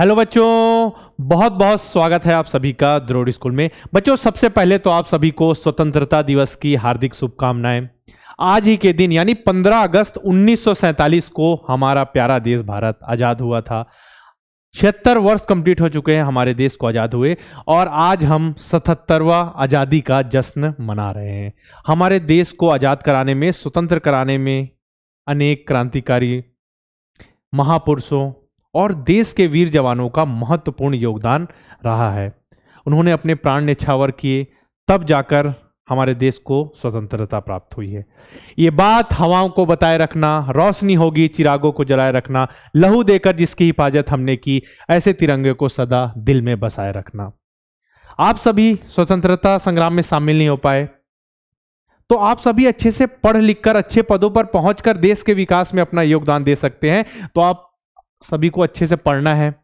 hello बच्चों बहुत बहुत स्वागत है आप सभी का द्रोड स्कूल में बच्चों सबसे पहले तो आप सभी को स्वतंत्रता दिवस की हार्दिक शुभकामनाएं आज ही के दिन यानी 15 अगस्त 1947 को हमारा प्यारा देश भारत आज़ाद हुआ था छिहत्तर वर्ष कंप्लीट हो चुके हैं हमारे देश को आज़ाद हुए और आज हम सतहत्तरवा आज़ादी का जश्न मना रहे हैं हमारे देश को आज़ाद कराने में स्वतंत्र कराने में अनेक क्रांतिकारी महापुरुषों और देश के वीर जवानों का महत्वपूर्ण योगदान रहा है उन्होंने अपने प्राण निछावर किए तब जाकर हमारे देश को स्वतंत्रता प्राप्त हुई है ये बात हवाओं को बताए रखना रोशनी होगी चिरागों को जलाए रखना लहू देकर जिसकी हिफाजत हमने की ऐसे तिरंगे को सदा दिल में बसाए रखना आप सभी स्वतंत्रता संग्राम में शामिल नहीं हो पाए तो आप सभी अच्छे से पढ़ लिखकर अच्छे पदों पर पहुंचकर देश के विकास में अपना योगदान दे सकते हैं तो आप सभी को अच्छे से पढ़ना है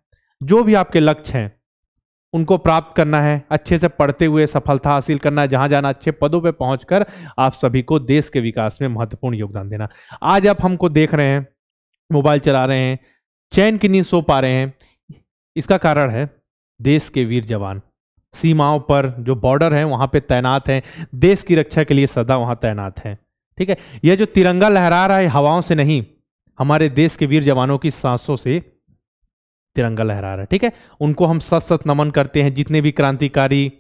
जो भी आपके लक्ष्य हैं उनको प्राप्त करना है अच्छे से पढ़ते हुए सफलता हासिल करना है जहां जाना अच्छे पदों पर पहुंचकर आप सभी को देश के विकास में महत्वपूर्ण योगदान देना आज आप हमको देख रहे हैं मोबाइल चला रहे हैं चैन की नींद सो पा रहे हैं इसका कारण है देश के वीर जवान सीमाओं पर जो बॉर्डर है वहाँ पे तैनात हैं देश की रक्षा के लिए सदा वहाँ तैनात हैं ठीक है यह जो तिरंगा लहरा रहा है हवाओं से नहीं हमारे देश के वीर जवानों की सांसों से तिरंगा लहरा रहा है ठीक है उनको हम सत सत नमन करते हैं जितने भी क्रांतिकारी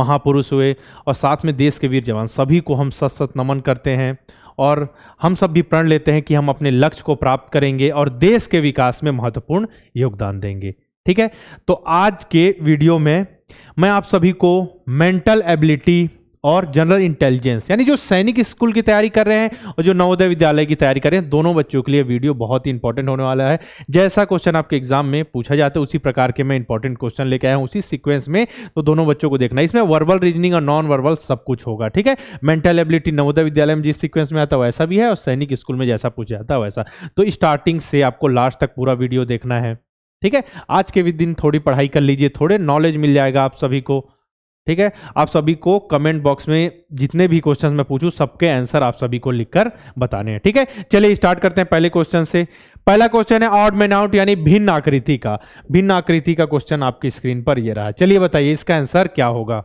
महापुरुष हुए और साथ में देश के वीर जवान सभी को हम सत सत नमन करते हैं और हम सब भी प्रण लेते हैं कि हम अपने लक्ष्य को प्राप्त करेंगे और देश के विकास में महत्वपूर्ण योगदान देंगे ठीक है तो आज के वीडियो में मैं आप सभी को मेंटल एबिलिटी और जनरल इंटेलिजेंस यानी जो सैनिक स्कूल की तैयारी कर रहे हैं और जो नवोदय विद्यालय की तैयारी कर रहे हैं दोनों बच्चों के लिए वीडियो बहुत ही इंपॉर्टेंट होने वाला है जैसा क्वेश्चन आपके एग्जाम में पूछा जाता है उसी प्रकार के मैं इंपॉर्टेंट क्वेश्चन लेके आया हूँ उसी सिक्वेंस में तो दोनों बच्चों को देखना इसमें वर्बल रीजनिंग और नॉन वर्बल सब कुछ होगा ठीक है मेंटल एबिलिटी नवोदय विद्यालय में जिस सिक्वेंस में आता है वैसा भी है और सैनिक स्कूल में जैसा पूछा जाता है वैसा तो स्टार्टिंग से आपको लास्ट तक पूरा वीडियो देखना है ठीक है आज के दिन थोड़ी पढ़ाई कर लीजिए थोड़े नॉलेज मिल जाएगा आप सभी को ठीक है आप सभी को कमेंट बॉक्स में जितने भी क्वेश्चन मैं पूछूं सबके आंसर आप सभी को लिखकर बताने हैं ठीक है चलिए स्टार्ट करते हैं पहले क्वेश्चन से पहला क्वेश्चन है आउट मैन आउट यानी भिन्न आकृति का भिन्न आकृति का क्वेश्चन आपकी स्क्रीन पर यह रहा चलिए बताइए इसका आंसर क्या होगा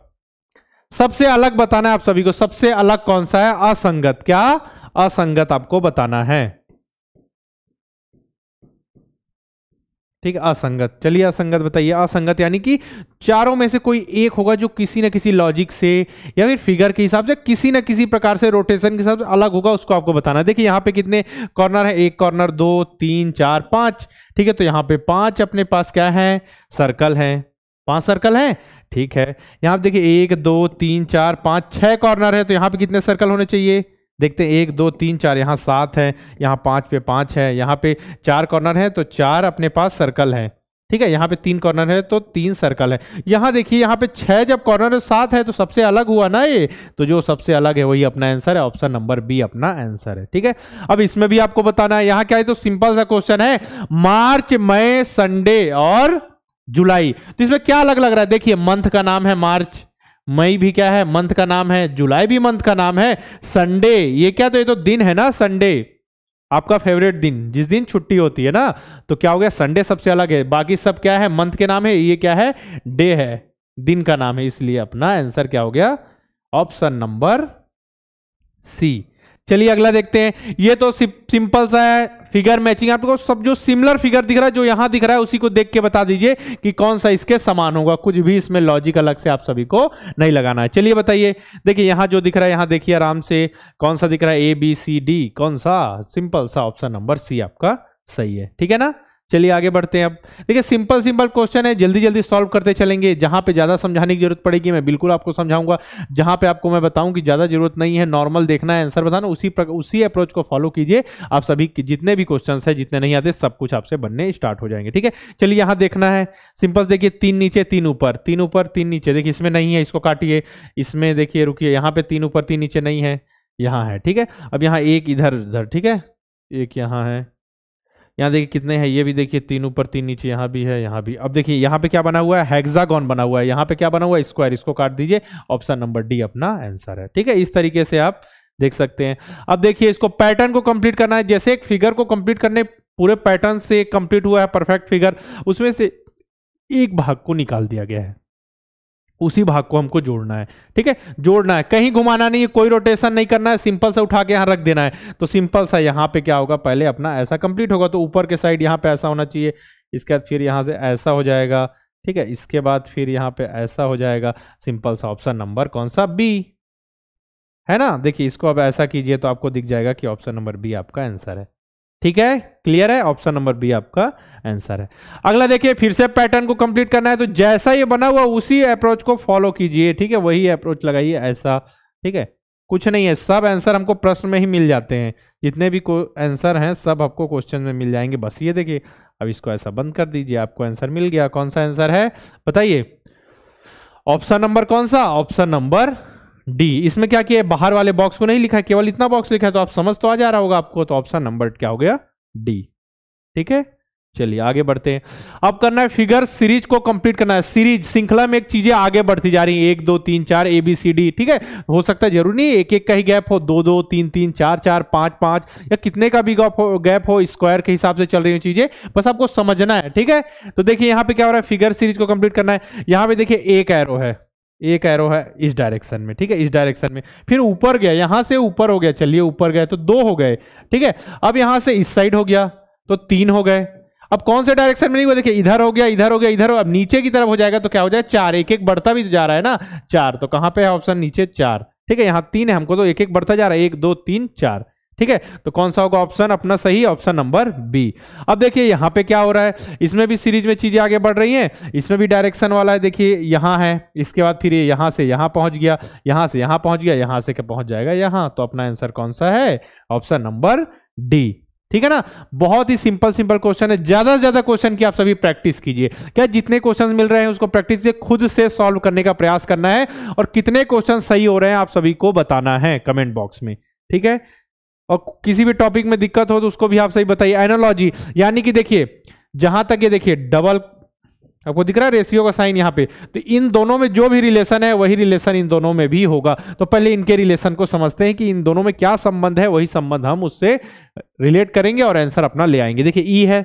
सबसे अलग बताना है आप सभी को सबसे अलग कौन सा है असंगत क्या असंगत आपको बताना है ठीक है असंगत चलिए असंगत बताइए असंगत यानी कि चारों में से कोई एक होगा जो किसी ना किसी लॉजिक से या फिर फिगर के हिसाब से किसी ना किसी प्रकार से रोटेशन के हिसाब से अलग होगा उसको आपको बताना देखिए यहाँ पे कितने कॉर्नर है एक कॉर्नर दो तीन चार पांच ठीक है तो यहाँ पे पांच अपने पास क्या है सर्कल है पांच सर्कल है ठीक है यहाँ पे देखिए एक दो तीन चार पांच छह कॉर्नर है तो यहाँ पे कितने सर्कल होने चाहिए देखते हैं एक दो तीन चार यहाँ सात है यहाँ पाँच पे पाँच है यहाँ पे चार कॉर्नर है तो चार अपने पास सर्कल है ठीक है यहाँ पे तीन कॉर्नर है तो तीन सर्कल है यहाँ देखिए यहाँ पे छः जब कॉर्नर सात है तो सबसे अलग हुआ ना ये तो जो सबसे अलग है वही अपना आंसर है ऑप्शन नंबर बी अपना आंसर है ठीक है अब इसमें भी आपको बताना है यहाँ क्या है तो सिंपल सा क्वेश्चन है मार्च मई संडे और जुलाई तो इसमें क्या अलग लग रहा है देखिए मंथ का नाम है मार्च मई भी क्या है मंथ का नाम है जुलाई भी मंथ का नाम है संडे ये क्या तो ये तो दिन है ना संडे आपका फेवरेट दिन जिस दिन छुट्टी होती है ना तो क्या हो गया संडे सबसे अलग है बाकी सब क्या है मंथ के नाम है ये क्या है डे है दिन का नाम है इसलिए अपना आंसर क्या हो गया ऑप्शन नंबर सी चलिए अगला देखते हैं ये तो सिंपल सा है फिगर मैचिंग आपको सब जो सिमिलर फिगर दिख रहा है जो यहां दिख रहा है उसी को देख के बता दीजिए कि कौन सा इसके समान होगा कुछ भी इसमें लॉजिक अलग से आप सभी को नहीं लगाना है चलिए बताइए देखिए यहाँ जो दिख रहा है यहाँ देखिए आराम से कौन सा दिख रहा है ए बी सी डी कौन सा सिंपल सा ऑप्शन नंबर सी आपका सही है ठीक है ना चलिए आगे बढ़ते हैं अब देखिए सिंपल सिंपल क्वेश्चन है जल्दी जल्दी सॉल्व करते चलेंगे जहां पे ज़्यादा समझाने की जरूरत पड़ेगी मैं बिल्कुल आपको समझाऊंगा जहां पे आपको मैं बताऊं कि ज़्यादा जरूरत नहीं है नॉर्मल देखना है आंसर बताना उसी उसी अप्रोच को फॉलो कीजिए आप सभी जितने भी क्वेश्चन है जितने नहीं आते सब कुछ आपसे बनने स्टार्ट हो जाएंगे ठीक है चलिए यहाँ देखना है सिंपल देखिए तीन नीचे तीन ऊपर तीन ऊपर तीन नीचे देखिए इसमें नहीं है इसको काटिए इसमें देखिए रुकिए यहाँ पे तीन ऊपर तीन नीचे नहीं है यहाँ है ठीक है अब यहाँ एक इधर उधर ठीक है एक यहाँ है यहाँ देखिए कितने हैं ये भी देखिए तीन ऊपर तीन नीचे यहाँ भी है यहाँ भी अब देखिए यहाँ पे क्या बना हुआ है हेक्सागन बना हुआ है यहाँ पे क्या बना हुआ है स्क्वायर इसको काट दीजिए ऑप्शन नंबर डी अपना आंसर है ठीक है इस तरीके से आप देख सकते हैं अब देखिए इसको पैटर्न को कंप्लीट करना है जैसे एक फिगर को कंप्लीट करने पूरे पैटर्न से कंप्लीट हुआ है परफेक्ट फिगर उसमें से एक भाग को निकाल दिया गया है उसी भाग को हमको जोड़ना है ठीक है जोड़ना है कहीं घुमाना नहीं है कोई रोटेशन नहीं करना है सिंपल से उठा के यहां रख देना है तो सिंपल सा यहां पे क्या होगा पहले अपना ऐसा कंप्लीट होगा तो ऊपर के साइड यहां पे ऐसा होना चाहिए इसके बाद फिर यहां से ऐसा हो जाएगा ठीक है इसके बाद फिर यहां पर ऐसा हो जाएगा सिंपल सा ऑप्शन नंबर कौन सा बी है ना देखिए इसको अब ऐसा कीजिए तो आपको दिख जाएगा कि ऑप्शन नंबर बी आपका आंसर है ठीक है क्लियर है ऑप्शन नंबर बी आपका आंसर है अगला देखिए फिर से पैटर्न को कंप्लीट करना है तो जैसा ये बना हुआ उसी अप्रोच को फॉलो कीजिए ठीक है वही अप्रोच लगाइए ऐसा ठीक है कुछ नहीं है सब आंसर हमको प्रश्न में ही मिल जाते हैं जितने भी आंसर हैं सब आपको क्वेश्चन में मिल जाएंगे बस ये देखिए अब इसको ऐसा बंद कर दीजिए आपको आंसर मिल गया कौन सा आंसर है बताइए ऑप्शन नंबर कौन सा ऑप्शन नंबर डी इसमें क्या किया बाहर वाले बॉक्स को नहीं लिखा है केवल इतना बॉक्स लिखा है तो आप समझ तो आ जा रहा होगा आपको तो ऑप्शन नंबर क्या हो गया डी ठीक है चलिए आगे बढ़ते हैं अब करना है फिगर सीरीज को कंप्लीट करना है सीरीज श्रृंखला में एक चीजें आगे बढ़ती जा रही है एक दो तीन चार ए बी सी डी ठीक है हो सकता है जरूरी नहीं एक एक का ही गैप हो दो दो तीन तीन चार चार पांच पांच या कितने का भी गैप हो गैप हो स्क्वायर के हिसाब से चल रही हूँ चीजें बस आपको समझना है ठीक है तो देखिए यहाँ पे क्या हो रहा है फिगर सीरीज को कंप्लीट करना है यहाँ पे देखिए एक एरो है एक एरो है इस डायरेक्शन में ठीक है इस डायरेक्शन में फिर ऊपर गया यहां से ऊपर हो गया चलिए ऊपर गए तो दो हो गए ठीक है अब यहां से इस साइड हो गया तो तीन हो गए अब कौन से डायरेक्शन में नहीं हुआ देखिए इधर हो गया इधर हो गया इधर हो अब नीचे की तरफ हो जाएगा तो क्या हो जाएगा चार एक एक बढ़ता भी जा रहा है ना चार तो कहां पे है ऑप्शन नीचे चार ठीक है यहां तीन है हमको तो एक एक बढ़ता जा रहा है एक दो तीन चार ठीक है तो कौन सा होगा ऑप्शन अपना सही ऑप्शन नंबर बी अब देखिए यहां पे क्या हो रहा है इसमें भी सीरीज में चीजें आगे बढ़ रही हैं इसमें भी डायरेक्शन वाला है देखिए यहां है इसके बाद फिर ये यहां से यहां पहुंच गया यहां से यहां पहुंच गया यहां से पहुंच जाएगा यहां तो अपना आंसर कौन सा है ऑप्शन नंबर डी ठीक है ना बहुत ही सिंपल सिंपल क्वेश्चन है ज्यादा से ज्यादा क्वेश्चन की आप सभी प्रैक्टिस कीजिए क्या जितने क्वेश्चंस मिल रहे हैं उसको प्रैक्टिस खुद से सॉल्व करने का प्रयास करना है और कितने क्वेश्चन सही हो रहे हैं आप सभी को बताना है कमेंट बॉक्स में ठीक है और किसी भी टॉपिक में दिक्कत हो तो उसको भी आप सही बताइए एनोलॉजी यानी कि देखिए जहां तक ये देखिए डबल आपको दिख रहा है रेशियो का साइन यहाँ पे तो इन दोनों में जो भी रिलेशन है वही रिलेशन इन दोनों में भी होगा तो पहले इनके रिलेशन को समझते हैं कि इन दोनों में क्या संबंध है वही संबंध हम उससे रिलेट करेंगे और आंसर अपना ले आएंगे देखिए ई e है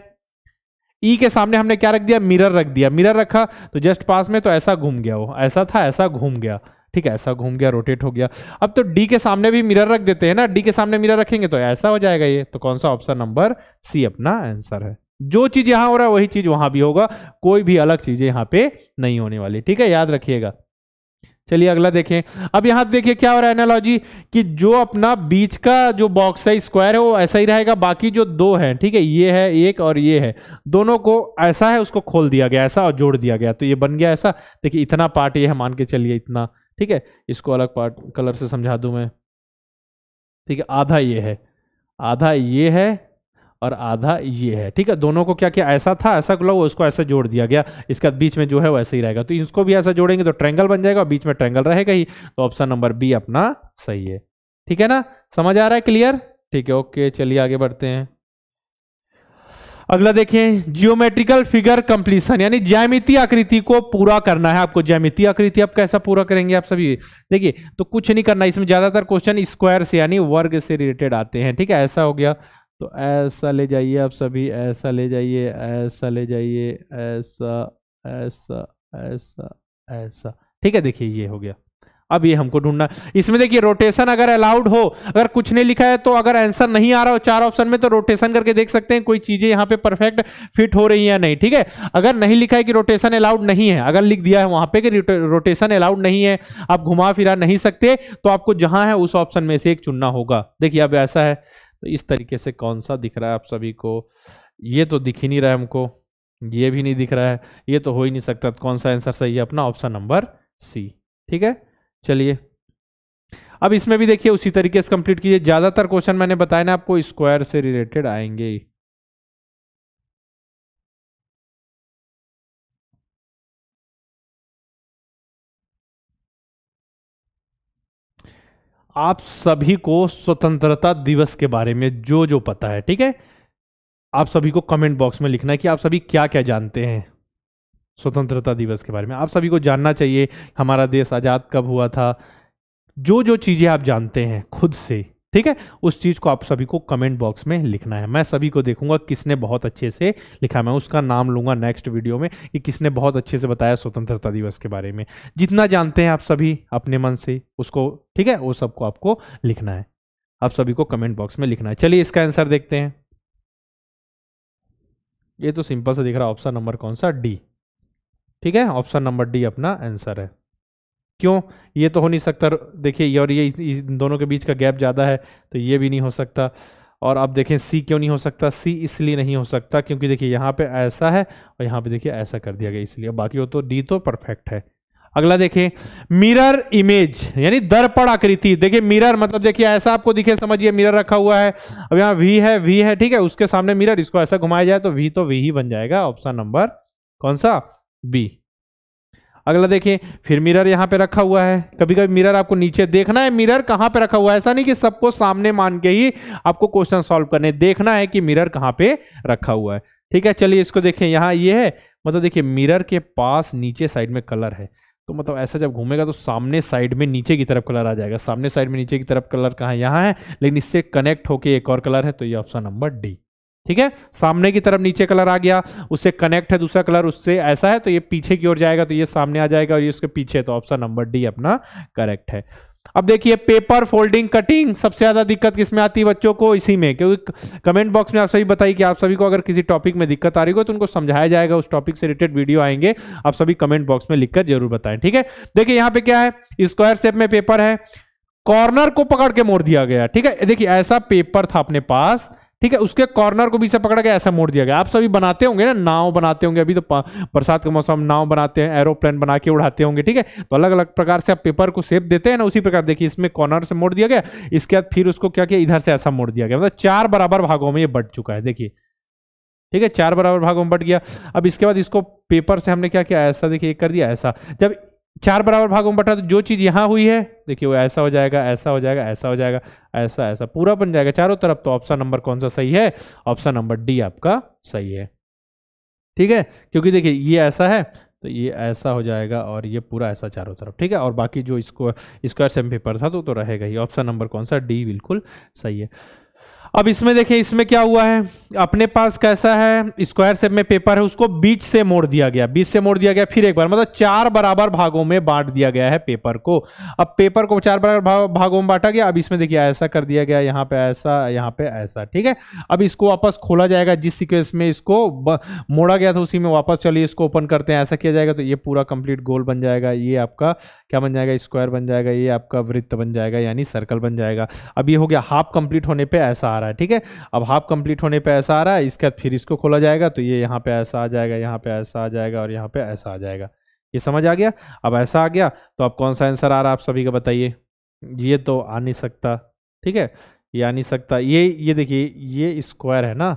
ई e के सामने हमने क्या रख दिया मिरर रख दिया मिरर रखा तो जस्ट पास में तो ऐसा घूम गया वो ऐसा था ऐसा घूम गया ठीक है ऐसा घूम गया रोटेट हो गया अब तो डी के सामने भी मिरर रख देते हैं ना डी के सामने मिरर रखेंगे तो ऐसा हो जाएगा ये तो कौन सा ऑप्शन नंबर सी अपना आंसर है जो चीज यहां हो रहा है वही चीज वहां भी होगा कोई भी अलग चीजें यहाँ पे नहीं होने वाली ठीक है याद रखिएगा चलिए अगला देखें अब यहां देखिए क्या हो रहा है एनालॉजी कि जो अपना बीच का जो बॉक्स है स्क्वायर है वो ऐसा ही रहेगा बाकी जो दो है ठीक है ये है एक और ये है दोनों को ऐसा है उसको खोल दिया गया ऐसा और जोड़ दिया गया तो ये बन गया ऐसा देखिए इतना पार्ट ये है मान के चलिए इतना ठीक है इसको अलग पार्ट कलर से समझा दूं मैं ठीक है आधा ये है आधा ये है और आधा ये है ठीक है दोनों को क्या किया ऐसा था ऐसा गुलाब उसको ऐसा जोड़ दिया गया इसका बीच में जो है वैसे ही रहेगा तो इसको भी ऐसा जोड़ेंगे तो ट्रेंगल बन जाएगा और बीच में ट्रेंगल रहेगा ही तो ऑप्शन नंबर बी अपना सही है ठीक है ना समझ आ रहा है क्लियर ठीक है ओके चलिए आगे बढ़ते हैं अगला देखें जियोमेट्रिकल फिगर कंप्लीसन यानी ज्यामिति आकृति को पूरा करना है आपको ज्यामिति आकृति आप कैसा पूरा करेंगे आप सभी देखिए तो कुछ नहीं करना इसमें ज्यादातर क्वेश्चन स्क्वायर से यानी वर्ग से रिलेटेड आते हैं ठीक है ऐसा हो गया तो ऐसा ले जाइए आप सभी ऐसा ले जाइए ऐसा ले जाइए ऐसा ऐसा ऐसा ऐसा ठीक है देखिए ये हो गया अब ये हमको ढूंढना इसमें देखिए रोटेशन अगर अलाउड हो अगर कुछ नहीं लिखा है तो अगर आंसर नहीं आ रहा हो चार ऑप्शन में तो रोटेशन करके देख सकते हैं कोई चीजें यहाँ पे परफेक्ट फिट हो रही है या नहीं ठीक है अगर नहीं लिखा है कि रोटेशन अलाउड नहीं है अगर लिख दिया है वहां पे कि रोटेशन अलाउड नहीं है आप घुमा फिरा नहीं सकते तो आपको जहां है उस ऑप्शन में से एक चुनना होगा देखिए अब ऐसा है तो इस तरीके से कौन सा दिख रहा है आप सभी को ये तो दिख ही नहीं रहा है हमको ये भी नहीं दिख रहा है ये तो हो ही नहीं सकता तो कौन सा आंसर सही है अपना ऑप्शन नंबर सी ठीक है चलिए अब इसमें भी देखिए उसी तरीके से कंप्लीट कीजिए ज्यादातर क्वेश्चन मैंने बताया ना आपको स्क्वायर से रिलेटेड आएंगे आप सभी को स्वतंत्रता दिवस के बारे में जो जो पता है ठीक है आप सभी को कमेंट बॉक्स में लिखना है कि आप सभी क्या क्या जानते हैं स्वतंत्रता दिवस के बारे में आप सभी को जानना चाहिए हमारा देश आज़ाद कब हुआ था जो जो चीज़ें आप जानते हैं खुद से ठीक है उस चीज़ को आप सभी को कमेंट बॉक्स में लिखना है मैं सभी को देखूंगा किसने बहुत अच्छे से लिखा मैं उसका नाम लूंगा नेक्स्ट वीडियो में कि किसने बहुत अच्छे से बताया स्वतंत्रता दिवस के बारे में जितना जानते हैं आप सभी अपने मन से उसको ठीक है वो सबको आपको लिखना है आप सभी को कमेंट बॉक्स में लिखना है चलिए इसका आंसर देखते हैं ये तो सिंपल से दिख रहा ऑप्शन नंबर कौन सा डी ठीक है ऑप्शन नंबर डी अपना आंसर है क्यों ये तो हो नहीं सकता देखिए ये और ये इन दोनों के बीच का गैप ज़्यादा है तो ये भी नहीं हो सकता और आप देखें सी क्यों नहीं हो सकता सी इसलिए नहीं हो सकता क्योंकि देखिए यहाँ पे ऐसा है और यहाँ पे देखिए ऐसा कर दिया गया इसलिए बाकी हो तो डी तो परफेक्ट है अगला देखें मिरर इमेज यानी दर्पण आकृति देखिए मिरर मतलब देखिए ऐसा आपको दिखे समझिए मिरर रखा हुआ है अब यहाँ वी है वी है ठीक है उसके सामने मिरर इसको ऐसा घुमाया जाए तो वी तो वी ही बन जाएगा ऑप्शन नंबर कौन सा बी अगला देखिए फिर मिरर यहां पे रखा हुआ है कभी कभी मिरर आपको नीचे देखना है मिरर कहां पे रखा हुआ है ऐसा नहीं कि सबको सामने मान के ही आपको क्वेश्चन सॉल्व करने देखना है कि मिरर कहाँ पे रखा हुआ है ठीक है चलिए इसको देखिए यहां ये है मतलब देखिए मिरर के पास नीचे साइड में कलर है तो मतलब ऐसा जब घूमेगा तो सामने साइड में नीचे की तरफ कलर आ जाएगा सामने साइड में नीचे की तरफ कलर कहां यहां है लेकिन इससे कनेक्ट होके एक और कलर है तो ये ऑप्शन नंबर डी ठीक है सामने की तरफ नीचे कलर आ गया उससे कनेक्ट है दूसरा कलर उससे ऐसा है तो ये पीछे की ओर जाएगा तो ये सामने आ जाएगा और ये उसके पीछे तो ऑप्शन नंबर डी अपना करेक्ट है अब देखिए पेपर फोल्डिंग कटिंग सबसे ज्यादा दिक्कत किसमें आती है बच्चों को इसी में क्योंकि कमेंट बॉक्स में आप सभी बताइए कि आप सभी को अगर किसी टॉपिक में दिक्कत आ रही हो तो उनको समझाया जाएगा उस टॉपिक से रिलेटेड वीडियो आएंगे आप सभी कमेंट बॉक्स में लिखकर जरूर बताएं ठीक है देखिए यहां पे क्या है स्क्वायर शेप में पेपर है कॉर्नर को पकड़ के मोड़ दिया गया ठीक है देखिए ऐसा पेपर था अपने पास ठीक है उसके कॉर्नर को भी से पकड़ के ऐसा मोड़ दिया गया आप सभी बनाते होंगे ना नाव बनाते होंगे अभी तो बरसात के मौसम नाव बनाते हैं एरोप्लेन बना के उड़ाते होंगे ठीक है तो अलग अलग प्रकार से आप पेपर को सेप देते हैं ना उसी प्रकार देखिए इसमें कॉर्नर से मोड़ दिया गया इसके बाद फिर उसको क्या किया इधर से ऐसा मोड़ दिया गया मतलब चार बराबर भागों में ये बट चुका है देखिए ठीक है चार बराबर भागों में बट गया अब इसके बाद इसको पेपर से हमने क्या किया ऐसा देखिए कर दिया ऐसा जब चार बराबर भागों में बटा तो जो चीज़ यहां हुई है देखिए वो ऐसा हो जाएगा ऐसा हो जाएगा ऐसा हो जाएगा ऐसा ऐसा पूरा बन जाएगा चारों तरफ तो ऑप्शन नंबर कौन सा सही है ऑप्शन नंबर डी आपका सही है ठीक है क्योंकि देखिए ये ऐसा है तो ये ऐसा हो जाएगा और ये पूरा ऐसा चारों तरफ ठीक है और बाकी जो इसको स्क्वायर सेम पेपर था तो, तो रहेगा ही ऑप्शन नंबर कौन सा डी बिल्कुल सही है अब इसमें देखें इसमें क्या हुआ है अपने पास कैसा है स्क्वायर सेप में पेपर है उसको बीच से मोड़ दिया गया बीच से मोड़ दिया गया फिर एक बार मतलब चार बराबर भागों में बांट दिया गया है पेपर को अब पेपर को चार बराबर भागों में बांटा गया अब इसमें देखिए ऐसा कर दिया गया यहाँ पे ऐसा यहाँ पे ऐसा ठीक है अब इसको वापस खोला जाएगा जिस सिक्वेंस में इसको मोड़ा गया था उसी में वापस चलिए इसको ओपन करते हैं ऐसा किया जाएगा तो ये पूरा कंप्लीट गोल बन जाएगा ये आपका क्या बन जाएगा स्क्वायर बन जाएगा ये आपका वृत्त बन जाएगा यानी सर्कल बन जाएगा अब ये हो गया हाफ कंप्लीट होने पर ऐसा आ रहा है ठीक है अब हाफ कंप्लीट होने पे ऐसा आ रहा है इसके बाद फिर इसको खोला जाएगा तो ये यहाँ पे ऐसा आ जाएगा यहाँ पे ऐसा आ जाएगा और यहाँ पे ऐसा आ जाएगा ये समझ आ गया अब ऐसा आ गया तो अब कौन सा आंसर आ रहा है आप सभी का बताइए ये तो आ नहीं सकता ठीक है ये आ नहीं सकता ये ये देखिए ये स्क्वायर है ना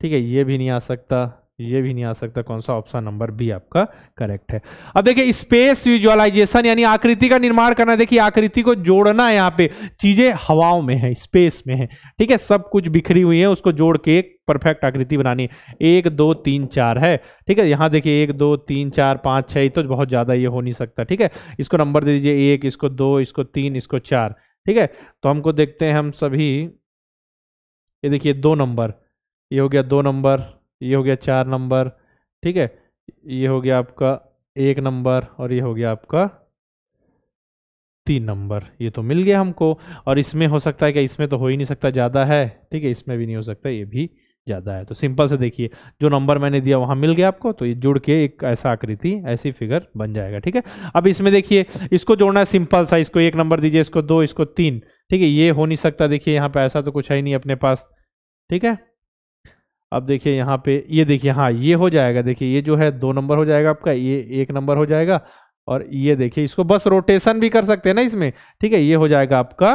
ठीक है ये भी नहीं आ सकता ये भी नहीं आ सकता कौन सा ऑप्शन नंबर बी आपका करेक्ट है अब देखिए स्पेस विजुअलाइजेशन यानी आकृति का निर्माण करना देखिए आकृति को जोड़ना है यहाँ पे चीजें हवाओं में है स्पेस में है ठीक है सब कुछ बिखरी हुई है उसको जोड़ के एक परफेक्ट आकृति बनानी एक दो तीन चार है ठीक है यहाँ देखिए एक दो तीन चार पाँच छः तो बहुत ज़्यादा ये हो नहीं सकता ठीक है इसको नंबर दे दीजिए एक इसको दो इसको तीन इसको चार ठीक है तो हमको देखते हैं हम सभी ये देखिए दो नंबर ये हो गया दो नंबर ये हो गया चार नंबर ठीक है ये हो गया आपका एक नंबर और ये हो गया आपका तीन नंबर ये तो मिल गया हमको और इसमें हो सकता है क्या इसमें तो हो ही नहीं सकता ज़्यादा है ठीक है इसमें भी नहीं हो सकता ये भी ज़्यादा है तो सिंपल से देखिए जो नंबर मैंने दिया वहाँ मिल गया आपको तो ये जुड़ के एक ऐसा आकृति ऐसी फिगर बन जाएगा ठीक है अब इसमें देखिए इसको जोड़ना है सिंपल सा इसको एक नंबर दीजिए इसको दो इसको तीन ठीक है ये हो नहीं सकता देखिए यहाँ पे ऐसा तो कुछ है ही नहीं अपने पास ठीक है अब देखिए यहाँ पे ये देखिए हाँ ये हो जाएगा देखिए ये जो है दो नंबर हो जाएगा आपका ये एक नंबर हो जाएगा और ये देखिए इसको बस रोटेशन भी कर सकते हैं ना इसमें ठीक है ये हो जाएगा आपका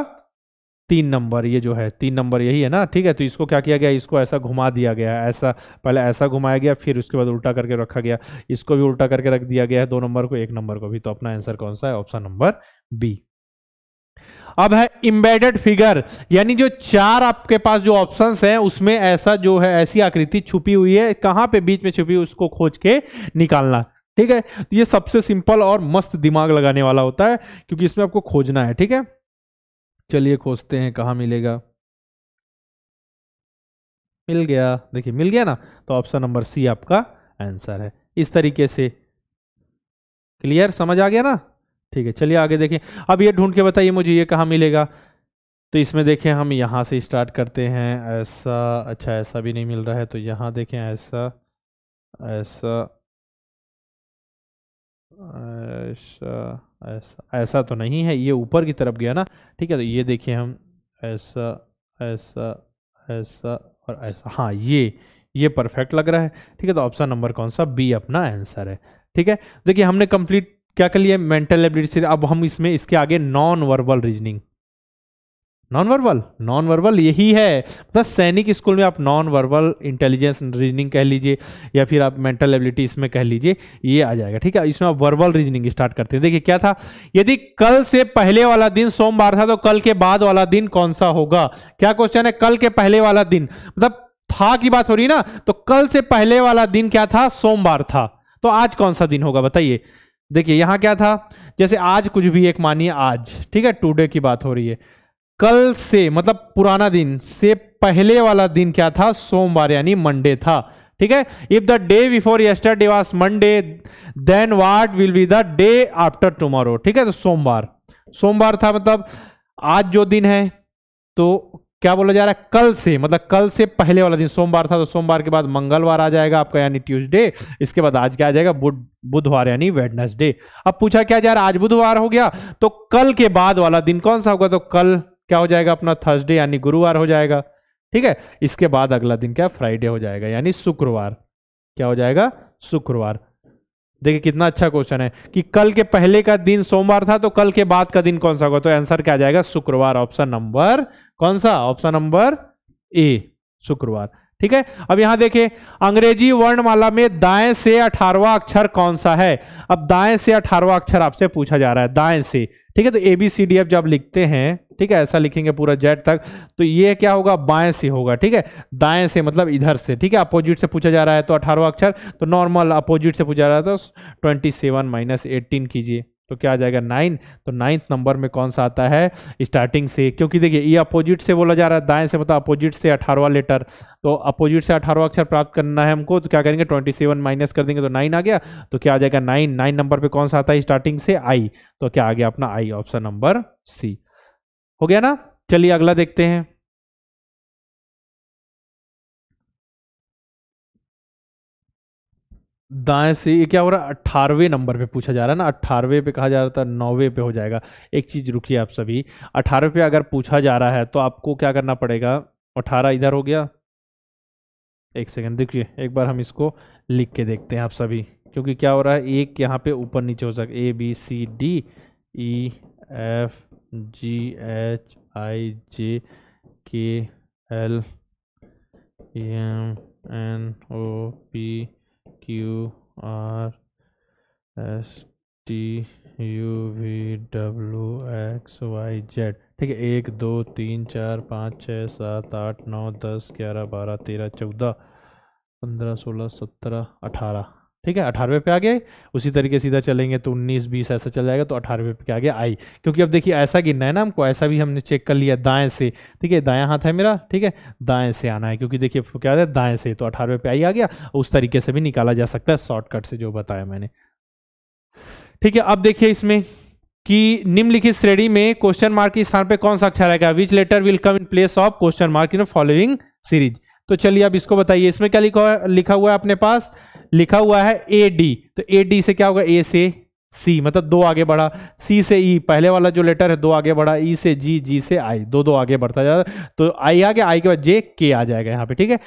तीन नंबर ये जो है तीन नंबर यही है ना ठीक है तो इसको क्या किया गया इसको ऐसा घुमा दिया गया ऐसा पहले ऐसा घुमाया गया फिर उसके बाद उल्टा करके रखा गया इसको भी उल्टा करके रख दिया गया है दो नंबर को एक नंबर को भी तो अपना आंसर कौन सा है ऑप्शन नंबर बी अब है इम्बेडेड फिगर यानी जो चार आपके पास जो ऑप्शंस है उसमें ऐसा जो है ऐसी आकृति छुपी हुई है कहां पे बीच में छुपी हुई उसको खोज के निकालना ठीक है तो ये सबसे सिंपल और मस्त दिमाग लगाने वाला होता है क्योंकि इसमें आपको खोजना है ठीक है चलिए खोजते हैं कहाँ मिलेगा मिल गया देखिए मिल गया ना तो ऑप्शन नंबर सी आपका आंसर है इस तरीके से क्लियर समझ आ गया ना ठीक है चलिए आगे देखें अब ये ढूंढ के बताइए मुझे ये कहाँ मिलेगा तो इसमें देखें हम यहाँ से स्टार्ट करते हैं ऐसा अच्छा ऐसा भी नहीं मिल रहा है तो यहाँ देखें ऐसा ऐसा ऐसा ऐसा ऐसा तो नहीं है ये ऊपर की तरफ गया ना ठीक है तो ये देखिए हम ऐसा ऐसा ऐसा और ऐसा हाँ ये ये परफेक्ट लग रहा है ठीक है तो ऑप्शन नंबर कौन सा बी अपना आंसर है ठीक है देखिए हमने कंप्लीट क्या कर लिया मेंटल एबिलिटी से अब हम इसमें इसके आगे non verbal reasoning non verbal non verbal यही है मतलब सैनिक स्कूल में आप नॉन वर्बल इंटेलिजेंस रीजनिंग कह लीजिए या फिर आप मेंटल एबिलिटी इसमें कह लीजिए ये आ जाएगा ठीक है इसमें आप वर्बल रीजनिंग स्टार्ट करते हैं देखिए क्या था यदि कल से पहले वाला दिन सोमवार था तो कल के बाद वाला दिन कौन सा होगा क्या क्वेश्चन है कल के पहले वाला दिन मतलब था की बात हो रही ना तो कल से पहले वाला दिन क्या था सोमवार था तो आज कौन सा दिन होगा बताइए देखिए यहां क्या था जैसे आज कुछ भी एक मानिए आज ठीक है टुडे की बात हो रही है कल से मतलब पुराना दिन से पहले वाला दिन क्या था सोमवार यानी मंडे था ठीक है if the day before yesterday was Monday then what will be the day after tomorrow ठीक है तो सोमवार सोमवार था मतलब आज जो दिन है तो क्या बोला जा रहा है कल से मतलब कल से पहले वाला दिन सोमवार था तो सोमवार के बाद मंगलवार आ जाएगा आपका यानी ट्यूसडे इसके बाद आज क्या आ जाएगा बुध बुधवार यानी वेडनेसडे अब पूछा क्या जा रहा है आज बुधवार हो गया तो कल के बाद वाला दिन कौन सा होगा तो कल क्या हो जाएगा अपना थर्सडे यानी गुरुवार हो जाएगा ठीक है इसके बाद अगला दिन क्या फ्राइडे हो जाएगा यानी शुक्रवार क्या हो जाएगा शुक्रवार देखिए कितना अच्छा क्वेश्चन है कि कल के पहले का दिन सोमवार था तो कल के बाद का दिन कौन सा होगा तो आंसर क्या जाएगा शुक्रवार ऑप्शन नंबर कौन सा ऑप्शन नंबर ए शुक्रवार ठीक है अब यहां देखिए अंग्रेजी वर्णमाला में दाएं से अठारवा अक्षर कौन सा है अब दाएं से अठारवा अक्षर आपसे पूछा जा रहा है दाएं से ठीक है तो एबीसीडी जब लिखते हैं ठीक है ऐसा लिखेंगे पूरा जेड तक तो ये क्या होगा बाएं से होगा ठीक है दाएं से मतलब इधर से ठीक है अपोजिट से पूछा जा रहा है तो अठारह अक्षर तो नॉर्मल अपोजिट से पूछा जा रहा है तो ट्वेंटी सेवन माइनस एटीन कीजिए तो क्या आ जाएगा नाइन तो नाइन्थ नंबर में कौन सा आता है स्टार्टिंग से क्योंकि देखिए ये अपोजिट से बोला जा रहा है दाएं से मतलब अपोजिट से अठारहवा लेटर तो अपोजिट से अठारहवा अक्षर प्राप्त करना है हमको तो क्या करेंगे ट्वेंटी सेवन माइनस कर देंगे तो नाइन आ गया तो क्या आ जाएगा नाइन नाइन नंबर पर कौन सा आता है स्टार्टिंग से आई तो क्या आ गया अपना आई ऑप्शन नंबर सी हो गया ना चलिए अगला देखते हैं दाएं से ये क्या हो रहा है अट्ठारहवें नंबर पे पूछा जा रहा है ना अट्ठारहवें पे कहा जा रहा था नौवे पे हो जाएगा एक चीज़ रुकिए आप सभी अठारह पे अगर पूछा जा रहा है तो आपको क्या करना पड़ेगा अठारह इधर हो गया एक सेकंड देखिए एक बार हम इसको लिख के देखते हैं आप सभी क्योंकि क्या हो रहा है एक यहाँ पे ऊपर नीचे हो सके A B C D E F G H I J K L M N O P Q R S T U V W X Y Z ठीक है एक दो तीन चार पाँच छः सात आठ नौ दस ग्यारह बारह तेरह चौदह पंद्रह सोलह सत्रह अठारह ठीक है अठारहवें पे आ गए उसी तरीके सीधा चलेंगे तो उन्नीस बीस ऐसा चल जाएगा तो अठारहवें पे आ गया आई क्योंकि अब देखिए ऐसा गिनना है ना हमको ऐसा भी हमने चेक कर लिया दाएं से ठीक है दाया हाथ है मेरा ठीक है दाएं से आना है क्योंकि देखिए क्या है दाएं से तो अठारहवें पे आई आ गया उस तरीके से भी निकाला जा सकता है शॉर्टकट से जो बताया मैंने ठीक है अब देखिए इसमें कि निम्नलिखित श्रेणी में क्वेश्चन मार्क के स्थान पर कौन सा अक्षर आएगा which letter will come in place of question mark in following series तो चलिए अब इसको बताइए इसमें क्या लिखा लिखा हुआ है अपने पास लिखा हुआ है ए डी तो ए डी से क्या होगा ए से सी मतलब दो आगे बढ़ा सी से ई e, पहले वाला जो लेटर है दो आगे बढ़ा ई e से जी जी से आई दो दो आगे बढ़ता जा रहा तो आई आगे आई के बाद जे के आ जाएगा यहाँ पे ठीक है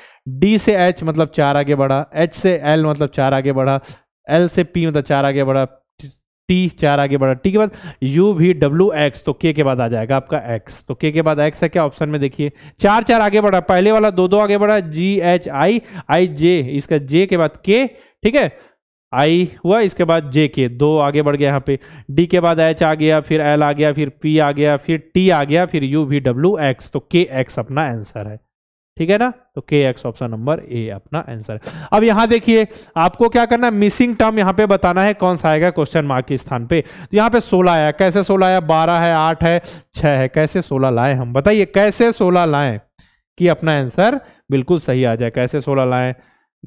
डी से एच मतलब चार आगे बढ़ा एच से एल मतलब चार आगे बढ़ा एल से पी मतलब चार आगे बढ़ा टी चार आगे बढ़ा टी के बाद यू भी डब्ल्यू एक्स तो के के बाद आ जाएगा आपका एक्स तो के के बाद एक्स है क्या ऑप्शन में देखिए चार चार आगे बढ़ा पहले वाला दो दो आगे बढ़ा जी एच आई आई जे इसका जे के बाद के ठीक है आई हुआ इसके बाद जे के दो आगे बढ़ गया यहाँ पे डी के बाद एच आ गया फिर एल आ गया फिर पी आ गया फिर टी आ गया फिर यू भी डब्ल्यू एक्स तो के एक्स अपना आंसर है ठीक है ना तो के एक्स ऑप्शन नंबर ए अपना आंसर अब यहां देखिए आपको क्या करना है मिसिंग टर्म यहां पे बताना है कौन सा आएगा क्वेश्चन मार्क के स्थान पे तो यहां पे 16 आया कैसे 16 आया 12 है 8 है 6 है कैसे 16 लाए हम बताइए कैसे 16 लाए कि अपना आंसर बिल्कुल सही आ जाए कैसे 16 लाए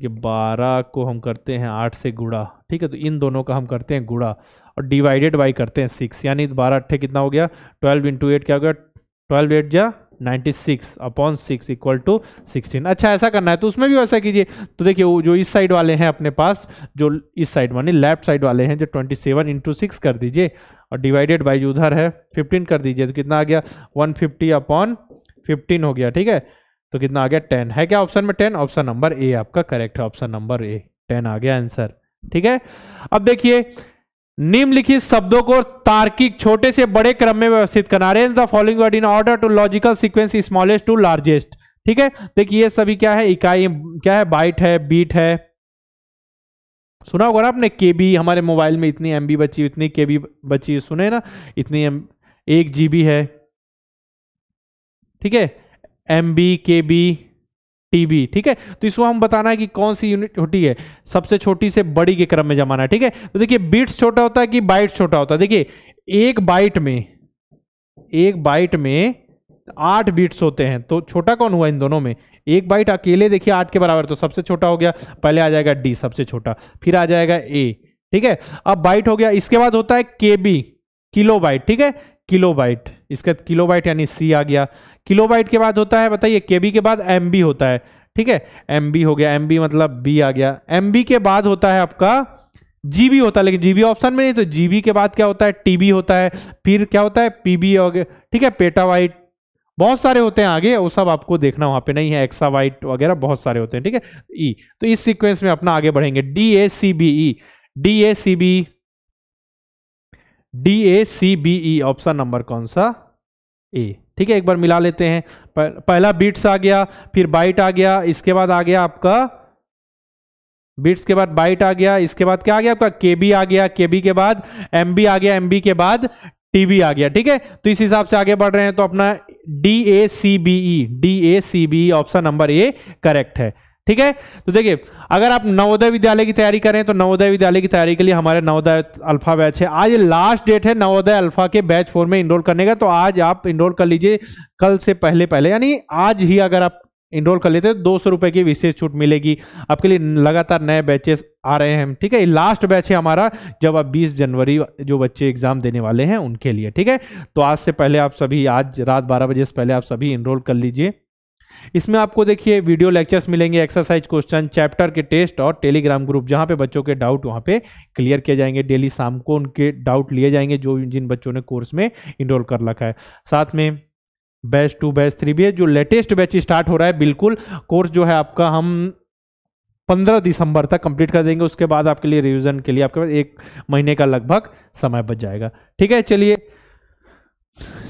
कि 12 को हम करते हैं 8 से गुड़ा ठीक है तो इन दोनों का हम करते हैं गुड़ा और डिवाइडेड बाई करते हैं सिक्स यानी बारह अट्ठे कितना हो गया ट्वेल्व इंटू एट क्या हो गया ट्वेल्व एट जा ninety six upon six equal to sixteen अच्छा ऐसा करना है तो उसमें भी वैसा कीजिए तो देखिए वो जो इस साइड वाले हैं अपने पास जो इस साइड मानी लेफ्ट साइड वाले हैं जो ट्वेंटी सेवन इंटू सिक्स कर दीजिए और डिवाइडेड बाई उधर है फिफ्टीन कर दीजिए तो कितना आ गया वन फिफ्टी अपॉन फिफ्टीन हो गया ठीक है तो कितना आ गया टेन है क्या ऑप्शन में टेन ऑप्शन नंबर ए आपका करेक्ट है ऑप्शन नंबर ए टेन आ गया आंसर ठीक है अब देखिए निम्नलिखित शब्दों को तार्किक छोटे से बड़े क्रम में व्यवस्थित करना arrange the following word in order to logical sequence smallest to largest ठीक है देखिए ये सभी क्या है इकाई क्या है बाइट है बीट है सुना होगा ना आपने के हमारे मोबाइल में इतनी एम बची इतनी के बची सुने ना इतनी एम एक जी है ठीक है M B K B TB ठीक है तो इसको हम बताना है कि कौन सी यूनिट छोटी है सबसे छोटी से बड़ी के क्रम में जमाना है ठीक है तो देखिए बीट्स छोटा होता है कि बाइट छोटा होता है देखिए एक बाइट में एक बाइट में आठ बीट्स होते हैं तो छोटा कौन हुआ इन दोनों में एक बाइट अकेले देखिए आठ के बराबर तो सबसे छोटा हो गया पहले आ जाएगा डी सबसे छोटा फिर आ जाएगा ए ठीक है अब बाइट हो गया इसके बाद होता है के बी किलो बाइट ठीक है किलोबाइट इसका किलोबाइट यानी सी आ गया किलोबाइट के बाद होता है बताइए के बी के बाद एम बी होता है ठीक है एम बी हो गया एम बी मतलब बी आ गया एम बी के बाद होता है आपका जी बी होता है लेकिन जी बी ऑप्शन में नहीं तो जी बी के बाद क्या होता है टी बी होता है फिर क्या होता है बी हो गया ठीक है पेटा वाइट बहुत सारे होते हैं आगे वो सब आपको देखना वहां पे नहीं है एक्सा वाइट वगैरह बहुत सारे होते हैं ठीक है ई e, तो इस सीक्वेंस में अपना आगे बढ़ेंगे D A C B E D A C B D A C B E option number कौन सा ए ठीक है एक बार मिला लेते हैं पहला बीट्स आ गया फिर बाइट आ गया इसके बाद आ गया आपका बीट्स के बाद बाइट आ गया इसके बाद क्या आ गया आपका केबी आ गया केबी के बाद एमबी आ गया एमबी के बाद टीबी आ गया ठीक है तो इस हिसाब से आगे बढ़ रहे हैं तो अपना D A C B E D A C B E option number A correct है ठीक है तो देखिए अगर आप नवोदय विद्यालय की तैयारी करें तो नवोदय विद्यालय की तैयारी के लिए हमारे नवोदय अल्फा बैच है आज लास्ट डेट है नवोदय अल्फा के बैच फोर में इनरोल करने का तो आज आप इनरोल कर लीजिए कल से पहले पहले यानी आज ही अगर आप इनरोल कर लेते तो दो सौ रुपए की विशेष छूट मिलेगी आपके लिए लगातार नए बैचेस आ रहे हैं ठीक है लास्ट बैच है हमारा जब आप 20 जनवरी जो बच्चे एग्जाम देने वाले हैं उनके लिए ठीक है तो आज से पहले आप सभी आज रात बारह बजे से पहले आप सभी इनरोल कर लीजिए इसमें आपको देखिए वीडियो लेक्चर्स मिलेंगे एक्सरसाइज क्वेश्चन चैप्टर के टेस्ट और टेलीग्राम ग्रुप जहाँ पे बच्चों के डाउट वहाँ पे क्लियर किए जाएंगे डेली शाम को उनके डाउट लिए जाएंगे जो जिन बच्चों ने कोर्स में इनरोल कर रखा है साथ में बैच टू बैच थ्री भी है जो लेटेस्ट बैच स्टार्ट हो रहा है बिल्कुल कोर्स जो है आपका हम 15 दिसंबर तक कंप्लीट कर देंगे उसके बाद आपके लिए रिवीजन के लिए आपके पास एक महीने का लगभग समय बच जाएगा ठीक है चलिए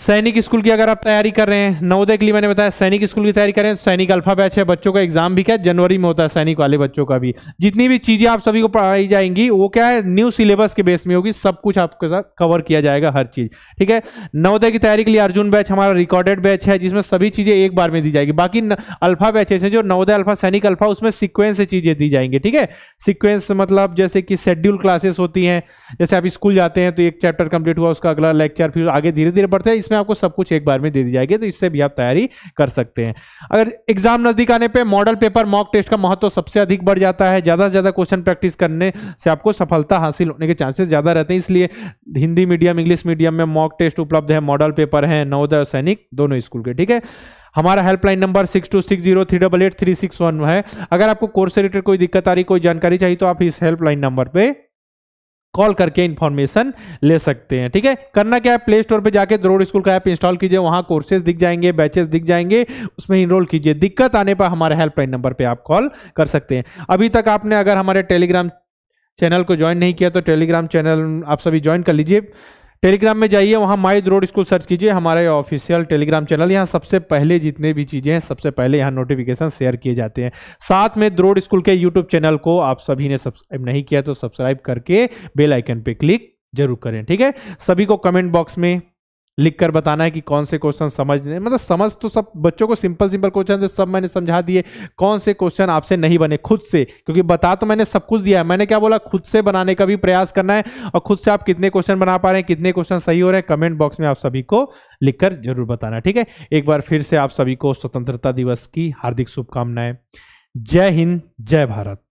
सैनिक स्कूल की अगर आप तैयारी कर रहे हैं नवोदय के लिए मैंने बताया सैनिक स्कूल की तैयारी कर रहे हैं सैनिक अल्फा बैच है बच्चों का एग्जाम भी क्या जनवरी में होता है सैनिक वाले बच्चों का भी जितनी भी चीजें आप सभी को पढ़ाई जाएंगी वो क्या है न्यू सिलेबस के बेस में होगी सब कुछ आपके साथ कवर किया जाएगा हर चीज ठीक है नवोदय की तैयारी के लिए अर्जुन बैच हमारा रिकॉर्डेड बैच है जिसमें सभी चीजें एक बार में दी जाएगी बाकी अल्फा बैच ऐसे जो नवोदय अल्फा सैनिक अल्फा उसमें सिक्वेंस से चीजें दी जाएंगी ठीक है सिक्वेंस मतलब जैसे कि शेड्यूल क्लासेस होती है जैसे आप स्कूल जाते हैं तो एक चैप्टर कंप्लीट हुआ उसका अगला लेक्चर फिर आगे धीरे धीरे कोर्स थे इसमें आपको सब कुछ एक बार में दे दी जाएगी तो इससे भी आप तैयारी कर सकते हैं अगर एग्जाम नजदीक आने पर मॉडल पेपर मॉक टेस्ट का महत्व सबसे अधिक बढ़ जाता है ज़्यादा से ज़्यादा क्वेश्चन प्रैक्टिस करने से आपको सफलता हासिल होने के चांसेस ज़्यादा रहते हैं इसलिए हिंदी मीडियम इंग्लिश मीडियम में मॉक टेस्ट उपलब्ध है मॉडल पेपर है नवोदय सैनिक दोनों स्कूल के ठीक है हमारा helpline number six two six zero three double eight three six one है अगर आपको कोर्स से रिलेटेड कोई दिक्कत आ रही कोई जानकारी चाहिए तो आप इस हेल्पलाइन नंबर पे कॉल करके इन्फॉर्मेशन ले सकते हैं ठीक है करना क्या है प्ले स्टोर पर जाकर द्रोड स्कूल का ऐप इंस्टॉल कीजिए वहाँ कोर्सेज दिख जाएंगे बैचेस दिख जाएंगे उसमें इनरोल कीजिए दिक्कत आने पर हमारे हेल्पलाइन नंबर पर आप कॉल कर सकते हैं अभी तक आपने अगर हमारे टेलीग्राम चैनल को ज्वाइन नहीं किया तो टेलीग्राम चैनल आप सभी ज्वाइन कर लीजिए टेलीग्राम में जाइए वहाँ माई द्रोड इसको सर्च कीजिए हमारे ऑफिशियल टेलीग्राम चैनल यहाँ सबसे पहले जितने भी चीज़ें हैं सबसे पहले यहाँ नोटिफिकेशन शेयर किए जाते हैं साथ में द्रोड स्कूल के यूट्यूब चैनल को आप सभी ने सब्सक्राइब नहीं किया तो सब्सक्राइब करके बेलाइकन पर क्लिक जरूर करें ठीक है सभी को कमेंट बॉक्स में लिख कर बताना है कि कौन से क्वेश्चन समझने मतलब समझ तो सब बच्चों को सिंपल सिंपल क्वेश्चन थे सब मैंने समझा दिए कौन से क्वेश्चन आपसे नहीं बने खुद से क्योंकि बता तो मैंने सब कुछ दिया है मैंने क्या बोला खुद से बनाने का भी प्रयास करना है और खुद से आप कितने क्वेश्चन बना पा रहे हैं कितने क्वेश्चन सही हो रहे हैं कमेंट बॉक्स में आप सभी को लिखकर जरूर बताना ठीक है एक बार फिर से आप सभी को स्वतंत्रता दिवस की हार्दिक शुभकामनाएं जय हिंद जय भारत